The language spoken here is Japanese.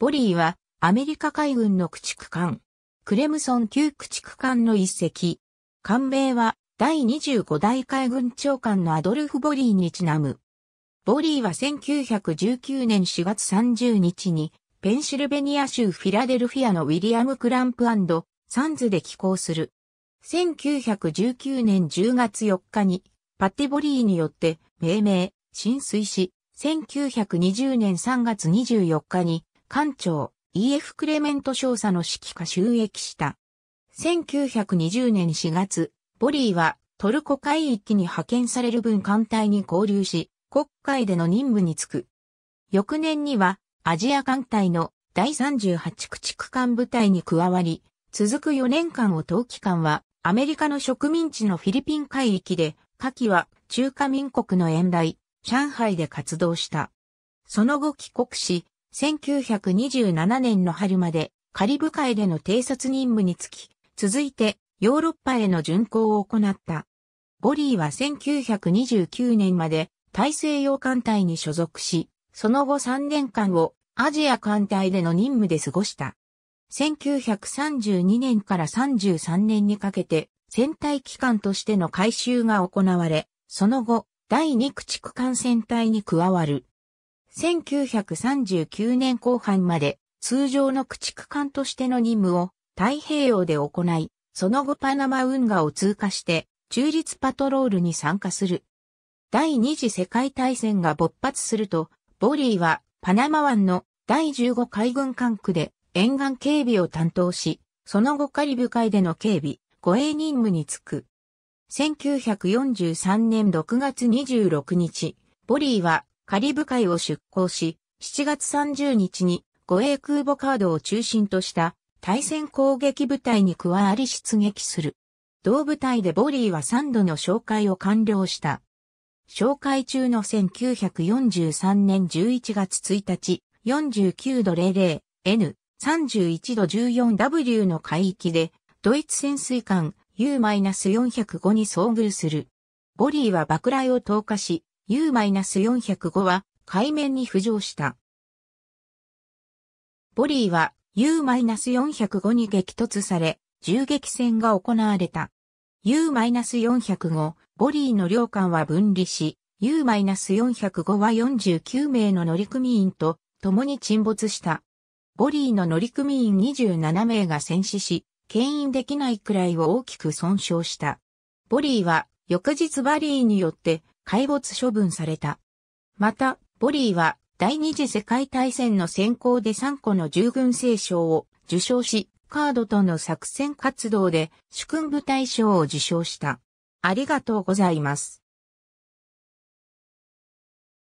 ボリーはアメリカ海軍の駆逐艦、クレムソン級駆逐艦の一隻。艦名は第25代海軍長官のアドルフ・ボリーにちなむ。ボリーは1919年4月30日にペンシルベニア州フィラデルフィアのウィリアム・クランプサンズで寄港する。1919年10月4日にパティ・ボリーによって命名、浸水し、1920年3月24日に艦長、E.F. クレメント少佐の指揮下収益した。1920年4月、ボリーはトルコ海域に派遣される分艦隊に合流し、国会での任務に就く。翌年には、アジア艦隊の第38駆逐艦部隊に加わり、続く4年間を冬機艦は、アメリカの植民地のフィリピン海域で、下記は中華民国の遠来、上海で活動した。その後帰国し、1927年の春までカリブ海での偵察任務につき、続いてヨーロッパへの巡航を行った。ボリーは1929年まで大西洋艦隊に所属し、その後3年間をアジア艦隊での任務で過ごした。1932年から33年にかけて戦隊機関としての改修が行われ、その後、第2駆逐艦戦隊に加わる。1939年後半まで通常の駆逐艦としての任務を太平洋で行い、その後パナマ運河を通過して中立パトロールに参加する。第二次世界大戦が勃発すると、ボリーはパナマ湾の第15海軍管区で沿岸警備を担当し、その後カリブ海での警備、護衛任務に就く。1943年6月26日、ボリーはカリブ海を出港し、7月30日に護衛空母カードを中心とした対戦攻撃部隊に加わり出撃する。同部隊でボリーは3度の紹介を完了した。紹介中の1943年11月1日、49度 00N、31度 14W の海域で、ドイツ潜水艦 U-405 に遭遇する。ボリーは爆雷を投下し、U-405 は海面に浮上した。ボリーは U-405 に激突され、銃撃戦が行われた。U-405 ボリーの領艦は分離し、U-405 は49名の乗組員と共に沈没した。ボリーの乗組員27名が戦死し、牽引できないくらいを大きく損傷した。ボリーは翌日バリーによって海没処分された。また、ボリーは第二次世界大戦の先行で3個の従軍聖賞を受賞し、カードとの作戦活動で主君部大賞を受賞した。ありがとうございます。